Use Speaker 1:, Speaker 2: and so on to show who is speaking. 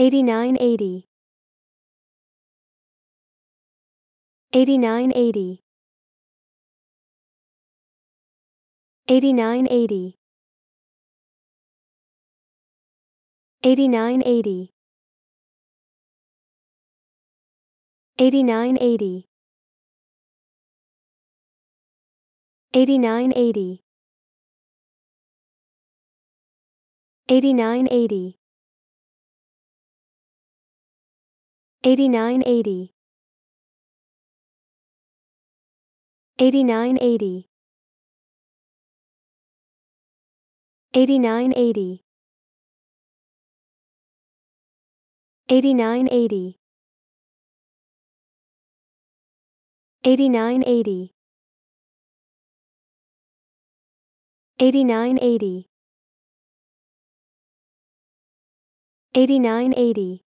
Speaker 1: 8980 8980 8980 8980 8980 8980 8980 8980 8980 8980 8980 8980 8980 8980